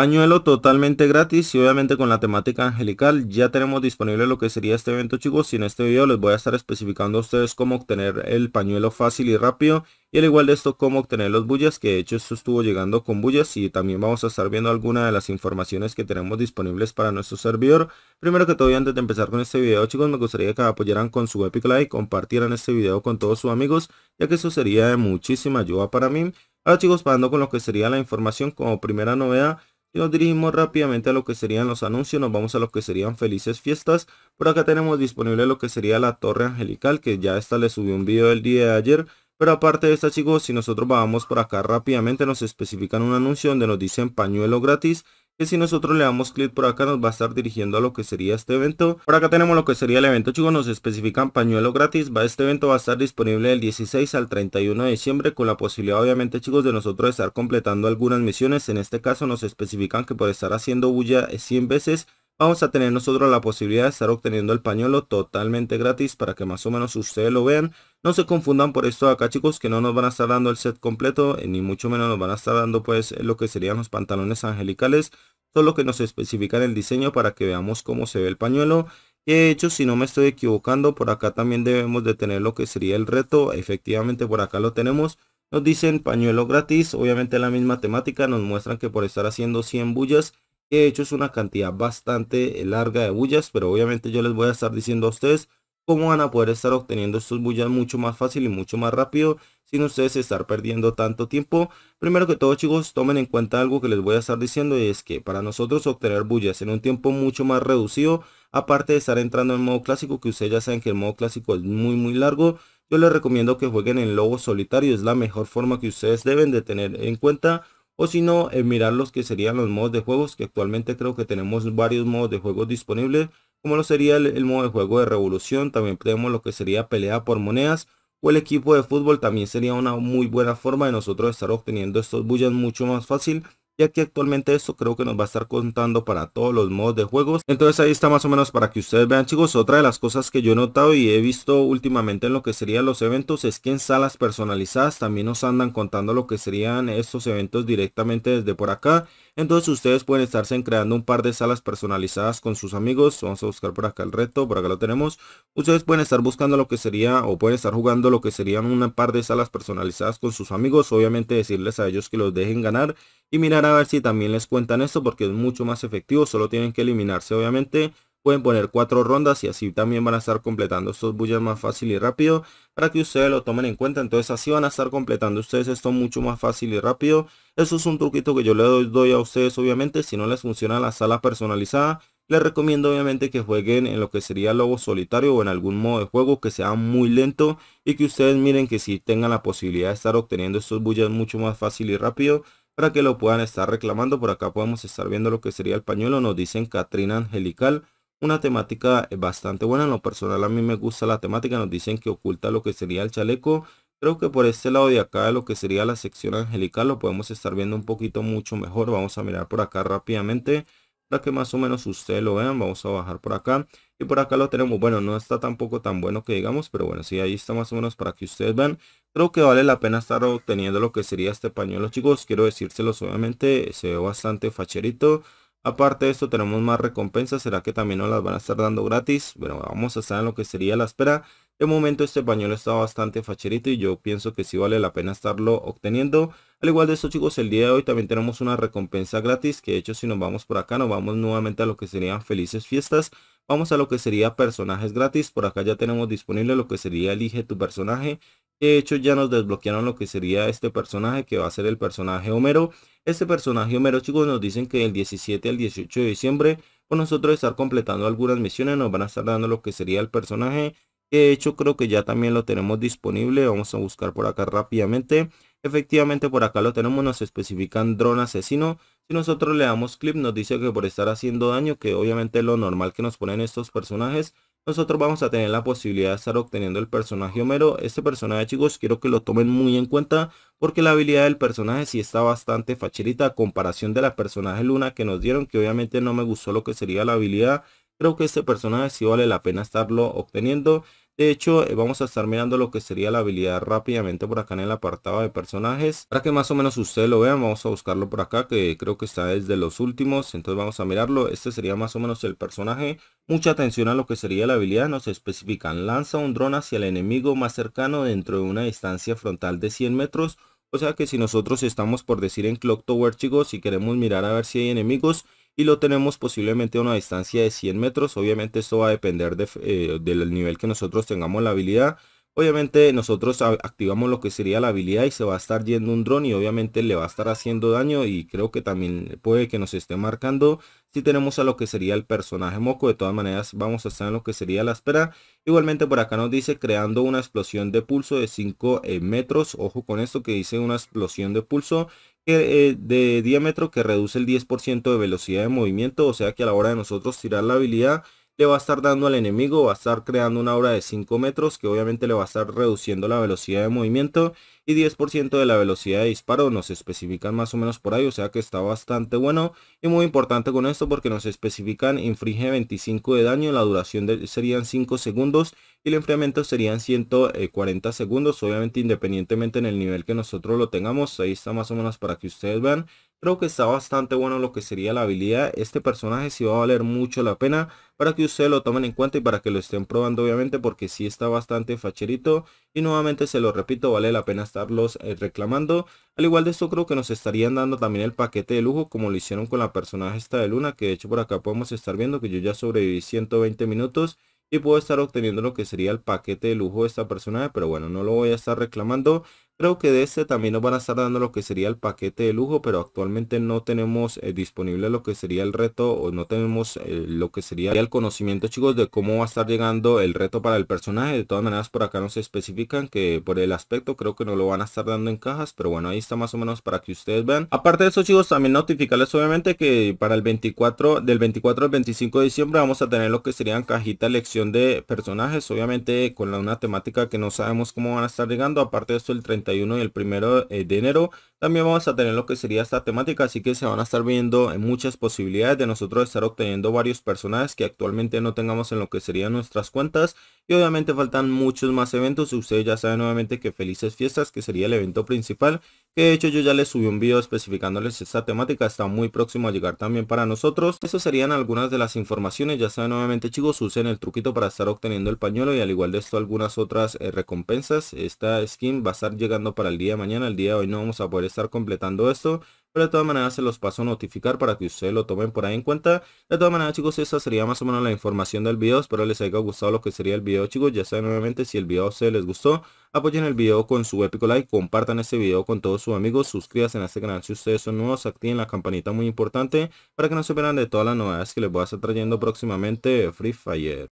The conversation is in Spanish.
Pañuelo totalmente gratis y obviamente con la temática angelical ya tenemos disponible lo que sería este evento chicos y en este video les voy a estar especificando a ustedes cómo obtener el pañuelo fácil y rápido y al igual de esto cómo obtener los bullas que de hecho esto estuvo llegando con bullas y también vamos a estar viendo algunas de las informaciones que tenemos disponibles para nuestro servidor. Primero que todo y antes de empezar con este video chicos me gustaría que apoyaran con su epic like, compartieran este video con todos sus amigos ya que eso sería de muchísima ayuda para mí. Ahora chicos, pasando con lo que sería la información como primera novedad, y nos dirigimos rápidamente a lo que serían los anuncios, nos vamos a lo que serían felices fiestas, por acá tenemos disponible lo que sería la torre angelical, que ya esta le subí un video el día de ayer, pero aparte de esta chicos, si nosotros vamos por acá rápidamente nos especifican un anuncio donde nos dicen pañuelo gratis, que si nosotros le damos clic por acá nos va a estar dirigiendo a lo que sería este evento. Por acá tenemos lo que sería el evento chicos, nos especifican pañuelo gratis. Va, este evento va a estar disponible del 16 al 31 de diciembre con la posibilidad obviamente chicos de nosotros estar completando algunas misiones. En este caso nos especifican que por estar haciendo bulla 100 veces vamos a tener nosotros la posibilidad de estar obteniendo el pañuelo totalmente gratis para que más o menos ustedes lo vean. No se confundan por esto acá chicos que no nos van a estar dando el set completo, eh, ni mucho menos nos van a estar dando pues lo que serían los pantalones angelicales, solo que nos especifican el diseño para que veamos cómo se ve el pañuelo. De hecho, si no me estoy equivocando, por acá también debemos de tener lo que sería el reto. Efectivamente, por acá lo tenemos. Nos dicen pañuelo gratis. Obviamente la misma temática. Nos muestran que por estar haciendo 100 bullas de hecho es una cantidad bastante eh, larga de bullas, pero obviamente yo les voy a estar diciendo a ustedes cómo van a poder estar obteniendo estos bullas mucho más fácil y mucho más rápido sin ustedes estar perdiendo tanto tiempo. Primero que todo chicos, tomen en cuenta algo que les voy a estar diciendo y es que para nosotros obtener bullas en un tiempo mucho más reducido, aparte de estar entrando en modo clásico, que ustedes ya saben que el modo clásico es muy muy largo, yo les recomiendo que jueguen en logo solitario, es la mejor forma que ustedes deben de tener en cuenta o si no, eh, mirar los que serían los modos de juegos, que actualmente creo que tenemos varios modos de juegos disponibles, como lo sería el, modo de juego de revolución, también tenemos lo que sería pelea por monedas, o el equipo de fútbol también sería una muy buena forma de nosotros estar obteniendo estos bullas mucho más fácil ya que actualmente esto creo que nos va a estar contando para todos los modos de juegos. Entonces ahí está más o menos para que ustedes vean chicos. Otra de las cosas que yo he notado y he visto últimamente en lo que serían los eventos es que en salas personalizadas también nos andan contando lo que serían estos eventos directamente desde por acá. Entonces ustedes pueden estarse creando un par de salas personalizadas con sus amigos. Vamos a buscar por acá el reto, por acá lo tenemos. Ustedes pueden estar buscando lo que sería o pueden estar jugando lo que serían un par de salas personalizadas con sus amigos. Obviamente decirles a ellos que los dejen ganar y mirar a ver si también les cuentan esto porque es mucho más efectivo, solo tienen que eliminarse obviamente. Pueden poner cuatro rondas y así también van a estar completando estos bullas más fácil y rápido para que ustedes lo tomen en cuenta. Entonces así van a estar completando ustedes esto mucho más fácil y rápido. Eso es un truquito que yo les doy a ustedes obviamente. Si no les funciona la sala personalizada, les recomiendo obviamente que jueguen en lo que sería lobo solitario o en algún modo de juego que sea muy lento y que ustedes miren que si tengan la posibilidad de estar obteniendo estos bullas mucho más fácil y rápido para que lo puedan estar reclamando. Por acá podemos estar viendo lo que sería el pañuelo. Nos dicen Catrina Angelical. Una temática bastante buena. En lo personal a mí me gusta la temática. Nos dicen que oculta lo que sería el chaleco. Creo que por este lado de acá lo que sería la sección angelical lo podemos estar viendo un poquito mucho mejor. Vamos a mirar por acá rápidamente para que más o menos ustedes lo vean. Vamos a bajar por acá. Y por acá lo tenemos. Bueno, no está tampoco tan bueno que digamos, pero bueno, sí, ahí está más o menos para que ustedes vean. Creo que vale la pena estar obteniendo lo que sería este pañuelo, chicos. Quiero decírselos, obviamente, se ve bastante facherito. Aparte de esto tenemos más recompensas, ¿será que también nos las van a estar dando gratis? Bueno, vamos a estar en lo que sería la espera. De momento este pañuelo está bastante facherito y yo pienso que sí vale la pena estarlo obteniendo. Al igual de esto chicos, el día de hoy también tenemos una recompensa gratis, que de hecho si nos vamos por acá, nos vamos nuevamente a lo que serían felices fiestas. Vamos a lo que sería personajes gratis, por acá ya tenemos disponible lo que sería elige tu personaje de hecho, ya nos desbloquearon lo que sería este personaje, que va a ser el personaje Homero. Este personaje Homero, chicos, nos dicen que el 17 al 18 de diciembre, por nosotros estar completando algunas misiones, nos van a estar dando lo que sería el personaje. De hecho, creo que ya también lo tenemos disponible. Vamos a buscar por acá rápidamente. Efectivamente, por acá lo tenemos. Nos especifican dron asesino. Si nosotros le damos clip, nos dice que por estar haciendo daño, que obviamente es lo normal que nos ponen estos personajes, nosotros vamos a tener la posibilidad de estar obteniendo el personaje Homero. Este personaje, chicos, quiero que lo tomen muy en cuenta porque la habilidad del personaje sí está bastante facilita. comparación de la personaje Luna que nos dieron, que obviamente no me gustó lo que sería la habilidad. Creo que este personaje sí vale la pena estarlo obteniendo. De hecho, eh, vamos a estar mirando lo que sería la habilidad rápidamente por acá en el apartado de personajes. Para que más o menos ustedes lo vean, vamos a buscarlo por acá, que creo que está desde los últimos. Entonces vamos a mirarlo. Este sería más o menos el personaje. Mucha atención a lo que sería la habilidad, nos especifican, lanza un dron hacia el enemigo más cercano dentro de una distancia frontal de 100 metros. O sea que si nosotros estamos por decir en Clock Tower chicos, si queremos mirar a ver si hay enemigos, y lo tenemos posiblemente a una distancia de 100 metros. Obviamente esto va a depender eh, del nivel que nosotros tengamos la habilidad. Obviamente nosotros activamos lo que sería la habilidad y se va a estar yendo un dron y obviamente le va a estar haciendo daño y creo que también puede que nos esté marcando si tenemos a lo que sería el personaje Moco. De todas maneras vamos a estar en lo que sería la espera. Igualmente por acá nos dice creando una explosión de pulso de 5 eh, metros. Ojo con esto que dice una explosión de pulso. Eh, de diámetro que reduce el 10% de velocidad de movimiento, o sea que a la hora de nosotros tirar la habilidad le va a estar dando al enemigo, va a estar creando una obra de 5 metros que obviamente le va a estar reduciendo la velocidad de movimiento y 10% de la velocidad de disparo, nos especifican más o menos por ahí, o sea que está bastante bueno y muy importante con esto porque nos especifican infringe 25 de daño, la duración serían 5 segundos y el enfriamiento serían 140 eh, segundos, obviamente independientemente en el nivel que nosotros lo tengamos, ahí está más o menos para que ustedes vean Creo que está bastante bueno lo que sería la habilidad. Este personaje sí va a valer mucho la pena para que ustedes lo tomen en cuenta y para que lo estén probando obviamente porque sí está bastante facherito. Y nuevamente se lo repito, vale la pena estarlos eh, reclamando. Al igual de esto creo que nos estarían dando también el paquete de lujo como lo hicieron con la personaje esta de Luna. Que de hecho por acá podemos estar viendo que yo ya sobreviví 120 minutos y puedo estar obteniendo lo que sería el paquete de lujo de esta personaje, pero bueno, no lo voy a estar reclamando. Creo que de este también nos van a estar dando lo que sería el paquete de lujo, pero actualmente no tenemos eh, disponible lo que sería el reto o no tenemos eh, lo que sería el conocimiento chicos de cómo va a estar llegando el reto para el personaje. De todas maneras por acá nos especifican que por el aspecto creo que no lo van a estar dando en cajas, pero bueno ahí está más o menos para que ustedes vean. Aparte de eso chicos también notificarles obviamente que para el 24 del 24 al 25 de diciembre vamos a tener lo que serían cajita elección de personajes, obviamente con una temática que no sabemos cómo van a estar llegando. Aparte de eso el 30 y el primero eh, de enero también vamos a tener lo que sería esta temática, así que se van a estar viendo eh, muchas posibilidades de nosotros estar obteniendo varios personajes que actualmente no tengamos en lo que serían nuestras cuentas y obviamente faltan muchos más eventos, ustedes ya saben nuevamente que Felices Fiestas que sería el evento principal, que de hecho yo ya les subí un video especificándoles esta temática, está muy próximo a llegar también para nosotros, esas serían algunas de las informaciones, ya saben nuevamente chicos, usen el truquito para estar obteniendo el pañuelo y al igual de esto algunas otras eh, recompensas, esta skin va a estar llegando para el día de mañana. El día de hoy no vamos a poder estar completando esto. Pero de todas maneras se los paso a notificar para que ustedes lo tomen por ahí en cuenta. De todas maneras chicos, esa sería más o menos la información del video. Espero les haya gustado lo que sería el video chicos. Ya saben nuevamente si el video se les gustó. Apoyen el video con su épico like. Compartan este video con todos sus amigos. Suscríbanse a este canal si ustedes son nuevos. Activen la campanita muy importante para que no se pierdan de todas las novedades que les voy a estar trayendo próximamente Free Fire.